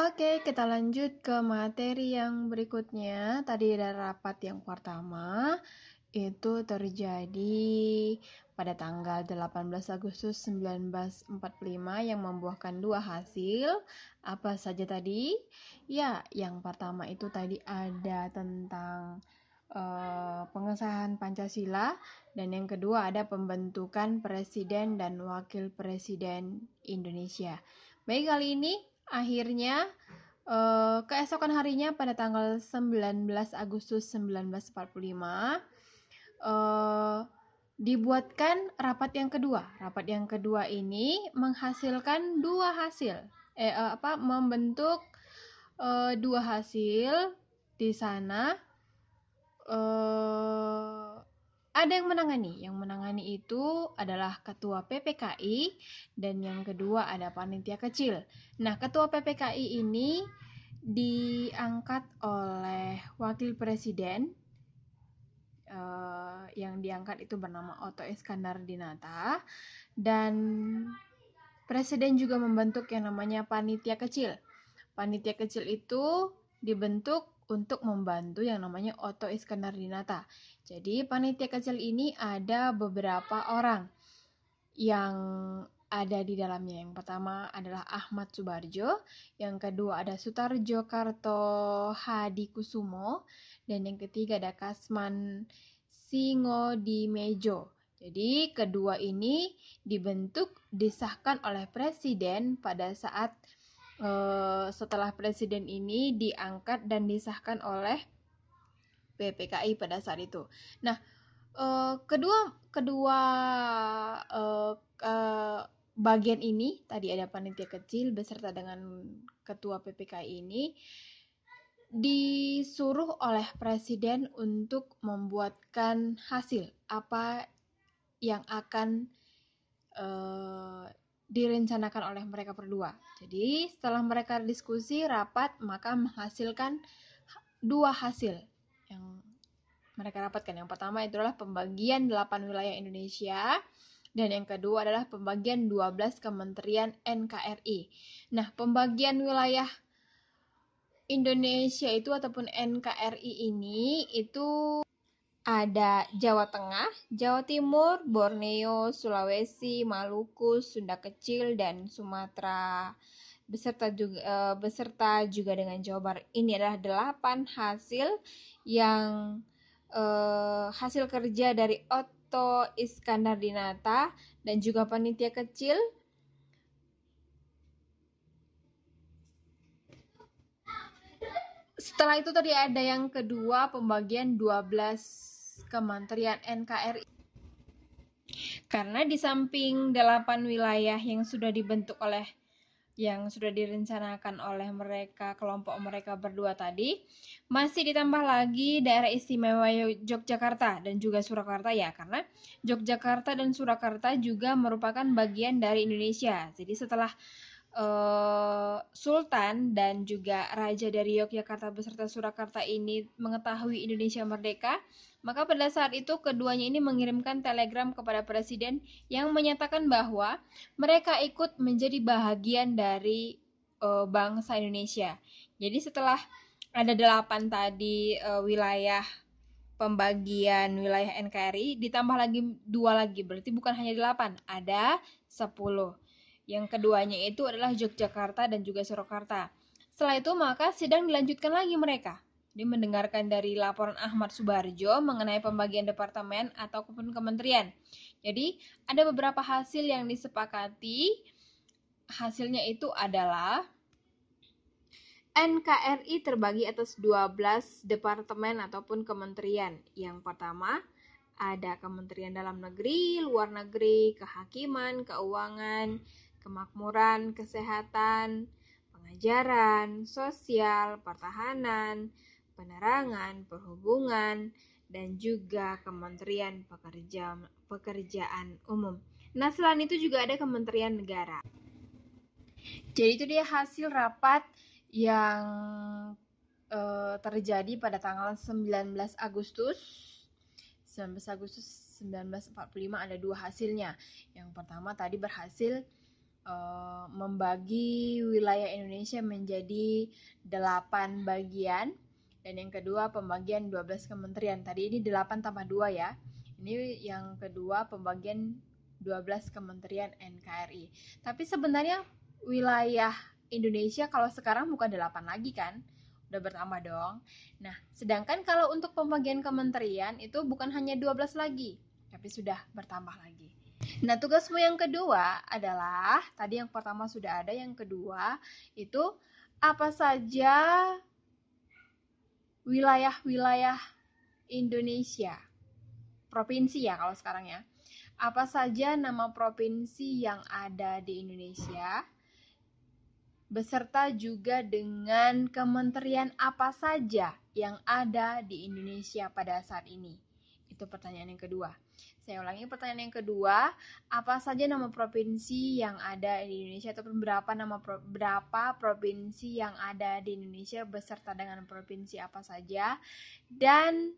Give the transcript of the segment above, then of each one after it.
Oke, kita lanjut ke materi yang berikutnya. Tadi ada rapat yang pertama, itu terjadi pada tanggal 18 Agustus 1945 yang membuahkan dua hasil. Apa saja tadi? Ya, yang pertama itu tadi ada tentang uh, pengesahan Pancasila dan yang kedua ada pembentukan presiden dan wakil presiden Indonesia. Baik, kali ini Akhirnya uh, keesokan harinya pada tanggal 19 Agustus 1945 uh, eh, dibuatkan rapat yang kedua. Rapat yang kedua ini menghasilkan dua hasil. Eh uh, apa membentuk uh, dua hasil di sana uh, ada yang menangani. Yang menangani itu adalah ketua PPKI dan yang kedua ada panitia kecil. Nah, ketua PPKI ini diangkat oleh wakil presiden eh, yang diangkat itu bernama Otto Iskandar Dinata dan presiden juga membentuk yang namanya panitia kecil. Panitia kecil itu dibentuk untuk membantu yang namanya Otto Iskandar Dinata. Jadi panitia kecil ini ada beberapa orang yang ada di dalamnya. Yang pertama adalah Ahmad Subarjo, yang kedua ada Sutarjo Karto Hadi Kusumo, dan yang ketiga ada Kasman Singo di Mejo. Jadi kedua ini dibentuk disahkan oleh presiden pada saat Eh, setelah presiden ini diangkat dan disahkan oleh PPKI pada saat itu. Nah, uh, kedua kedua uh, uh, bagian ini tadi ada panitia kecil beserta dengan ketua PPKI ini disuruh oleh presiden untuk membuatkan hasil apa yang akan direncanakan oleh mereka berdua. Jadi, setelah mereka diskusi rapat, maka menghasilkan dua hasil yang mereka rapatkan. Yang pertama itu adalah pembagian 8 wilayah Indonesia dan yang kedua adalah pembagian 12 kementerian NKRI. Nah, pembagian wilayah Indonesia itu ataupun NKRI ini itu ada Jawa Tengah, Jawa Timur, Borneo, Sulawesi, Maluku, Sunda Kecil dan Sumatera beserta juga eh, beserta juga dengan Jawa Barat. Ini adalah delapan hasil yang e, hasil kerja dari Otto Iskandar Dinata dan juga panitia kecil Setelah itu tadi ada yang kedua pembagian 12 Kementerian NKRI. Karena di samping delapan wilayah yang sudah dibentuk oleh yang sudah direncanakan oleh mereka kelompok mereka berdua tadi masih ditambah lagi daerah istimewa Yogyakarta dan juga Surakarta ya karena Yogyakarta dan Surakarta juga merupakan bagian dari Indonesia jadi setelah uh, Sultan dan juga Raja dari Yogyakarta beserta Surakarta ini mengetahui Indonesia merdeka maka pada saat itu keduanya ini mengirimkan telegram kepada presiden yang menyatakan bahwa mereka ikut menjadi bahagian dari uh, bangsa Indonesia. Jadi setelah ada delapan tadi uh, wilayah pembagian wilayah NKRI ditambah lagi dua lagi berarti bukan hanya delapan ada sepuluh yang keduanya itu adalah Yogyakarta dan juga Surakarta setelah itu maka sidang dilanjutkan lagi mereka dia mendengarkan dari laporan Ahmad Subarjo mengenai pembagian departemen atau kementerian. Jadi, ada beberapa hasil yang disepakati. Hasilnya itu adalah NKRI terbagi atas 12 departemen ataupun kementerian. Yang pertama, ada Kementerian Dalam Negeri, Luar Negeri, Kehakiman, Keuangan, Kemakmuran, Kesehatan, Pengajaran, Sosial, Pertahanan, penerangan, perhubungan, dan juga Kementerian Pekerja, Pekerjaan Umum. Nah, selain itu juga ada Kementerian Negara. Jadi itu dia hasil rapat yang e, terjadi pada tanggal 19 Agustus. 19 Agustus 1945 ada dua hasilnya. Yang pertama tadi berhasil e, membagi wilayah Indonesia menjadi delapan bagian dan yang kedua pembagian 12 kementerian. Tadi ini 8 tambah 2 ya. Ini yang kedua pembagian 12 kementerian NKRI. Tapi sebenarnya wilayah Indonesia kalau sekarang bukan 8 lagi kan? Udah bertambah dong. Nah, sedangkan kalau untuk pembagian kementerian itu bukan hanya 12 lagi, tapi sudah bertambah lagi. Nah, tugasmu yang kedua adalah tadi yang pertama sudah ada, yang kedua itu apa saja wilayah-wilayah Indonesia. Provinsi ya kalau sekarang ya. Apa saja nama provinsi yang ada di Indonesia? Beserta juga dengan kementerian apa saja yang ada di Indonesia pada saat ini. Itu pertanyaan yang kedua. Saya ulangi pertanyaan yang kedua, apa saja nama provinsi yang ada di Indonesia atau berapa nama pro, berapa provinsi yang ada di Indonesia beserta dengan provinsi apa saja dan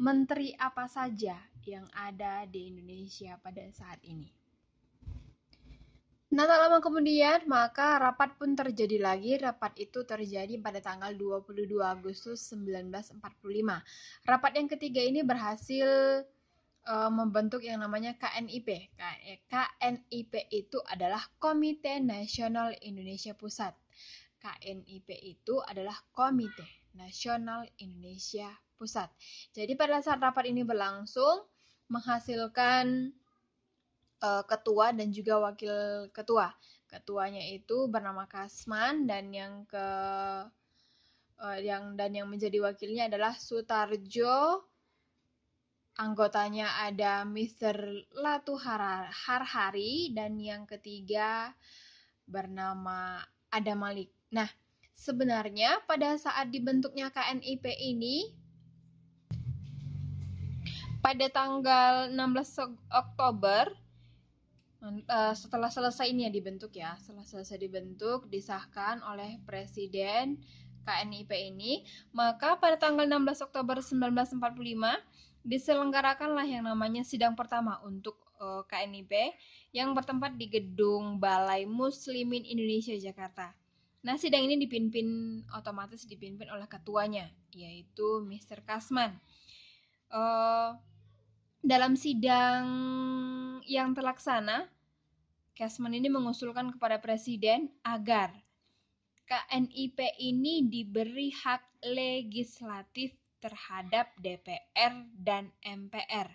menteri apa saja yang ada di Indonesia pada saat ini. Nah, tak lama kemudian, maka rapat pun terjadi lagi. Rapat itu terjadi pada tanggal 22 Agustus 1945. Rapat yang ketiga ini berhasil uh, membentuk yang namanya KNIP. KNIP eh, itu adalah Komite Nasional Indonesia Pusat. KNIP itu adalah Komite Nasional Indonesia Pusat. Jadi pada saat rapat ini berlangsung menghasilkan uh, ketua dan juga wakil ketua. Ketuanya itu bernama Kasman dan yang ke uh, yang dan yang menjadi wakilnya adalah Sutarjo Anggotanya ada Mr. Harhari dan yang ketiga bernama Ada Malik. Nah, sebenarnya pada saat dibentuknya KNIP ini pada tanggal 16 Oktober eh, setelah selesai ini ya dibentuk ya, setelah selesai dibentuk disahkan oleh Presiden KNIP ini, maka pada tanggal 16 Oktober 1945 diselenggarakanlah yang namanya sidang pertama untuk uh, eh, KNIP yang bertempat di gedung Balai Muslimin Indonesia Jakarta. Nah, sidang ini dipimpin otomatis dipimpin oleh ketuanya, yaitu Mr. Kasman. Uh, dalam sidang yang terlaksana, Kasman ini mengusulkan kepada Presiden agar KNIP ini diberi hak legislatif terhadap DPR dan MPR.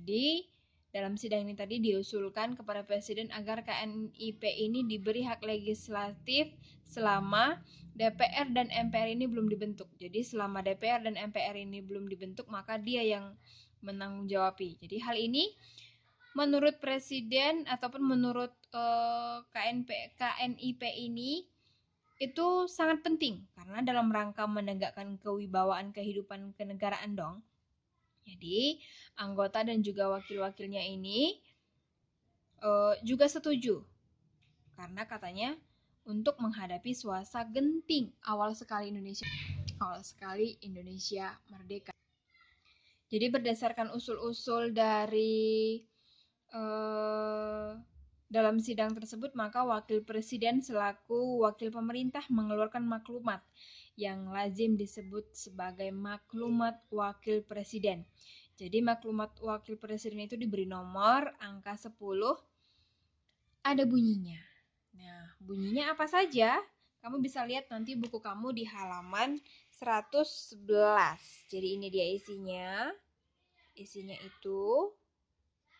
Jadi, dalam sidang ini tadi diusulkan kepada Presiden agar KNIP ini diberi hak legislatif selama DPR dan MPR ini belum dibentuk. Jadi selama DPR dan MPR ini belum dibentuk, maka dia yang menanggung jawabi. Jadi hal ini menurut Presiden ataupun menurut eh, KNP, KNIP ini itu sangat penting karena dalam rangka menegakkan kewibawaan kehidupan kenegaraan dong. Jadi, anggota dan juga wakil-wakilnya ini uh, juga setuju karena katanya untuk menghadapi suasa genting awal sekali Indonesia awal sekali Indonesia merdeka. Jadi berdasarkan usul-usul dari uh, dalam sidang tersebut, maka wakil presiden selaku wakil pemerintah mengeluarkan maklumat yang lazim disebut sebagai maklumat wakil presiden. Jadi maklumat wakil presiden itu diberi nomor angka 10 ada bunyinya. Nah, bunyinya apa saja? Kamu bisa lihat nanti buku kamu di halaman 111. Jadi ini dia isinya. Isinya itu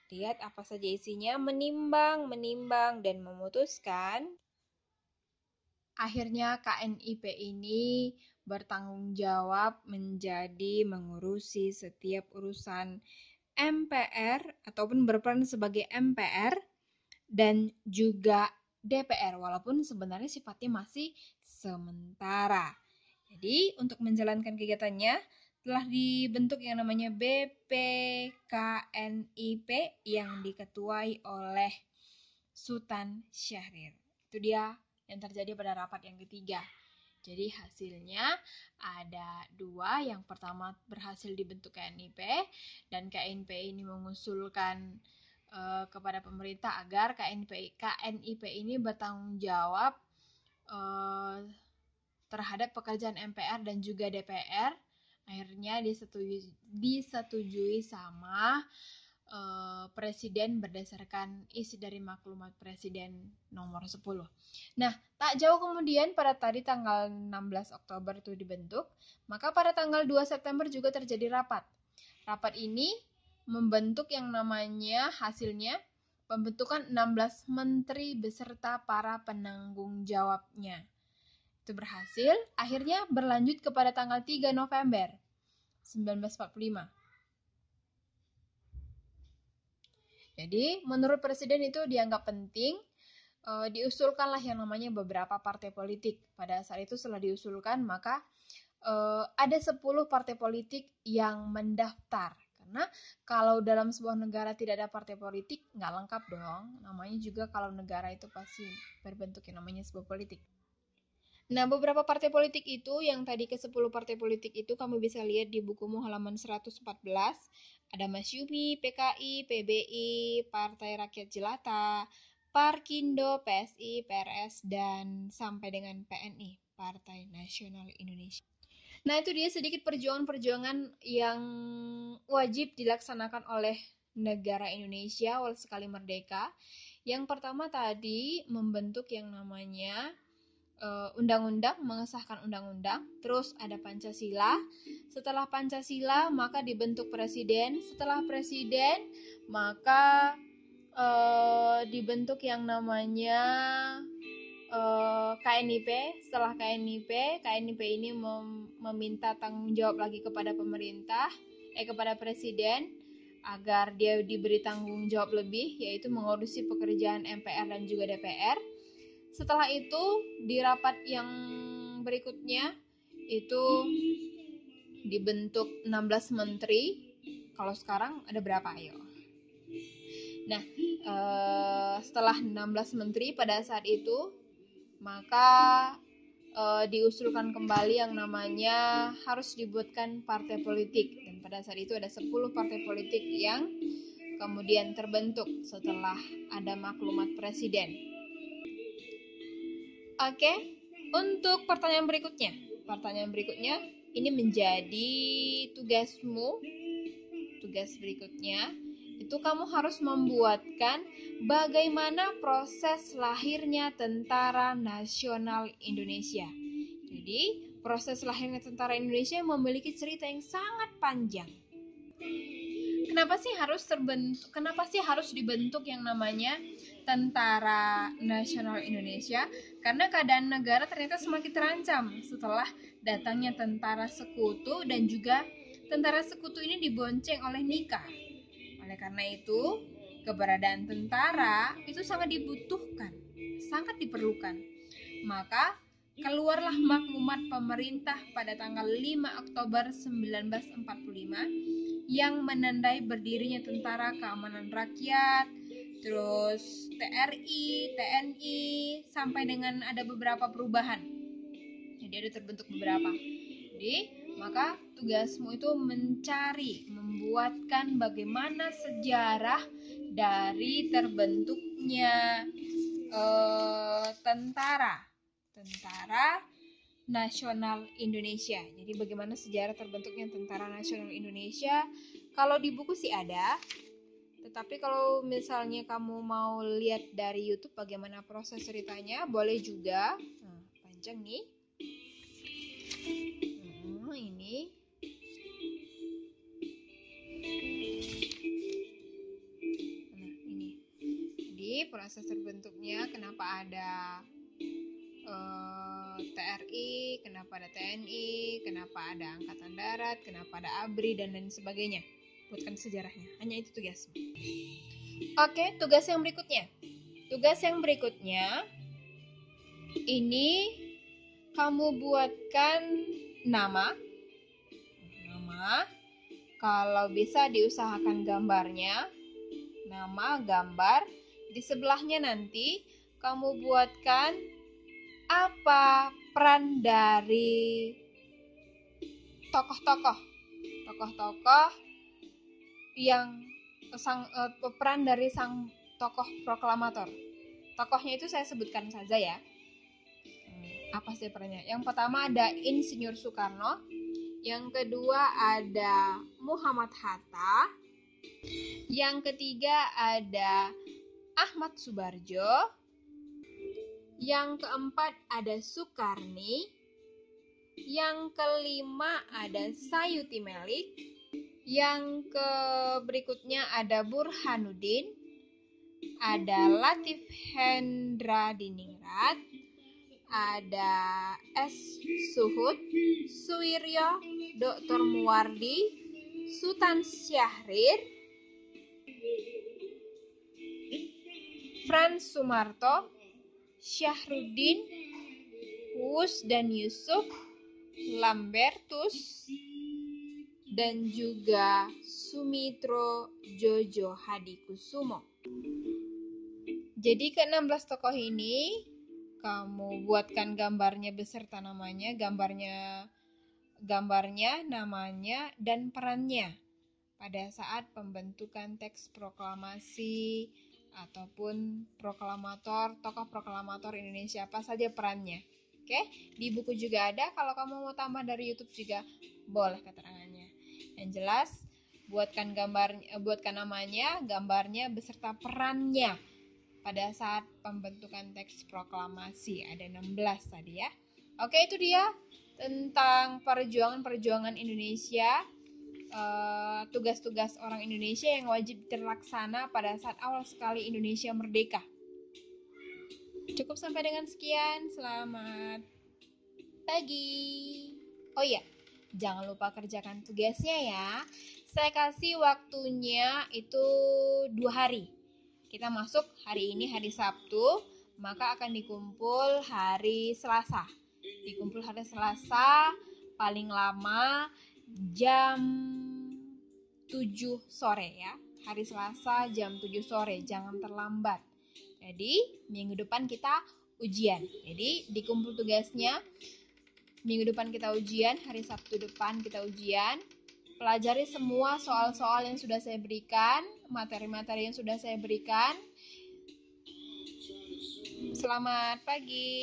Lihat apa saja isinya, menimbang, menimbang, dan memutuskan. Akhirnya KNIP ini bertanggung jawab menjadi mengurusi setiap urusan MPR ataupun berperan sebagai MPR dan juga DPR walaupun sebenarnya sifatnya masih sementara. Jadi untuk menjalankan kegiatannya telah dibentuk yang namanya BPKNIP yang diketuai oleh Sultan Syahrir. Itu dia yang terjadi pada rapat yang ketiga. Jadi hasilnya ada dua, yang pertama berhasil dibentuk KNIP dan KNIP ini mengusulkan uh, kepada pemerintah agar KNIP KNIP ini bertanggung jawab uh, terhadap pekerjaan MPR dan juga DPR Akhirnya disetujui, disetujui sama uh, presiden berdasarkan isi dari maklumat presiden nomor 10. Nah, tak jauh kemudian pada tadi tanggal 16 Oktober itu dibentuk, maka pada tanggal 2 September juga terjadi rapat. Rapat ini membentuk yang namanya hasilnya pembentukan 16 menteri beserta para penanggung jawabnya. Itu berhasil, akhirnya berlanjut kepada tanggal 3 November 1945. Jadi, menurut presiden itu dianggap penting e, diusulkanlah yang namanya beberapa partai politik. Pada saat itu setelah diusulkan, maka e, ada 10 partai politik yang mendaftar. Karena kalau dalam sebuah negara tidak ada partai politik, nggak lengkap dong. Namanya juga kalau negara itu pasti berbentuk yang namanya sebuah politik. Nah, beberapa partai politik itu yang tadi ke-10 partai politik itu kamu bisa lihat di bukumu halaman 114. Ada Mas Yubi, PKI, PBI, Partai Rakyat Jelata, Parkindo, PSI, PRS, dan sampai dengan PNI, Partai Nasional Indonesia. Nah, itu dia sedikit perjuangan-perjuangan yang wajib dilaksanakan oleh negara Indonesia walau sekali merdeka. Yang pertama tadi membentuk yang namanya Eh, undang-undang, mengesahkan undang-undang, terus ada Pancasila. Setelah Pancasila, maka dibentuk presiden. Setelah presiden, maka uh, dibentuk yang namanya uh, eh, KNIP. Setelah KNIP, KNIP ini mem meminta tanggung jawab lagi kepada pemerintah, eh kepada presiden agar dia diberi tanggung jawab lebih yaitu mengurusi pekerjaan MPR dan juga DPR. Setelah itu di rapat yang berikutnya itu dibentuk 16 menteri. Kalau sekarang ada berapa ayo? Nah, eh, setelah 16 menteri pada saat itu maka uh, diusulkan kembali yang namanya harus dibuatkan partai politik dan pada saat itu ada 10 partai politik yang kemudian terbentuk setelah ada maklumat presiden. Oke, untuk pertanyaan berikutnya. Pertanyaan berikutnya ini menjadi tugasmu. Tugas berikutnya itu kamu harus membuatkan bagaimana proses lahirnya Tentara Nasional Indonesia. Jadi, proses lahirnya Tentara Indonesia memiliki cerita yang sangat panjang kenapa sih harus terbentuk kenapa sih harus dibentuk yang namanya Tentara Nasional Indonesia karena keadaan negara ternyata semakin terancam setelah datangnya tentara sekutu dan juga tentara sekutu ini dibonceng oleh Nika. Oleh karena itu, keberadaan tentara itu sangat dibutuhkan, sangat diperlukan. Maka keluarlah maklumat pemerintah pada tanggal 5 Oktober 1945 yang menandai berdirinya Tentara Keamanan Rakyat, terus TRI, TNI, sampai dengan ada beberapa perubahan. Jadi ada terbentuk beberapa. Jadi maka tugasmu itu mencari, membuatkan bagaimana sejarah dari terbentuknya e, tentara Tentara Nasional Indonesia. Jadi bagaimana sejarah terbentuknya Tentara Nasional Indonesia? Kalau di buku sih ada. Tetapi kalau misalnya kamu mau lihat dari YouTube bagaimana proses ceritanya, boleh juga. Nah, panjang nih. Hmm, ini nah, proses terbentuknya, kenapa ada eh, TRI, kenapa ada TNI, kenapa ada Angkatan Darat, kenapa ada ABRI dan lain sebagainya. Buatkan sejarahnya. Hanya itu tugas. Oke, tugas yang berikutnya. Tugas yang berikutnya ini kamu buatkan nama. Nama. Kalau bisa diusahakan gambarnya. Nama, gambar. Di sebelahnya nanti kamu buatkan apa peran dari tokoh-tokoh tokoh-tokoh yang sang uh, peran dari sang tokoh proklamator tokohnya itu saya sebutkan saja ya hmm, apa sih perannya yang pertama ada Insinyur Soekarno yang kedua ada Muhammad Hatta yang ketiga ada Ahmad Subarjo yang keempat ada Sukarni. Yang kelima ada Sayuti Melik. Yang ke berikutnya ada Burhanuddin. Ada Latif Hendra Diningrat. Ada S. Suhud, Suwiryo, Dr. Muwardi, Sultan Syahrir, Franz Sumarto, Syahrudin, Hus dan Yusuf, Lambertus, dan juga Sumitro Jojo Hadikusumo. Jadi ke-16 tokoh ini kamu buatkan gambarnya beserta namanya, gambarnya gambarnya, namanya dan perannya pada saat pembentukan teks proklamasi ataupun proklamator, tokoh proklamator Indonesia apa saja perannya. Oke, di buku juga ada. Kalau kamu mau tambah dari YouTube juga boleh keterangannya. Yang jelas, buatkan gambar eh, buatkan namanya, gambarnya beserta perannya pada saat pembentukan teks proklamasi. Ada 16 tadi ya. Oke, itu dia tentang perjuangan-perjuangan Indonesia Eh, tugas-tugas uh, orang Indonesia yang wajib terlaksana pada saat awal sekali Indonesia merdeka. Cukup sampai dengan sekian. Selamat pagi. Oh iya, jangan lupa kerjakan tugasnya ya. Saya kasih waktunya itu dua hari. Kita masuk hari ini hari Sabtu, maka akan dikumpul hari Selasa. Dikumpul hari Selasa paling lama jam 7 sore ya. Hari Selasa jam 7 sore, jangan terlambat. Jadi, minggu depan kita ujian. Jadi, dikumpul tugasnya minggu depan kita ujian, hari Sabtu depan kita ujian. Pelajari semua soal-soal yang sudah saya berikan, materi-materi yang sudah saya berikan. Selamat pagi.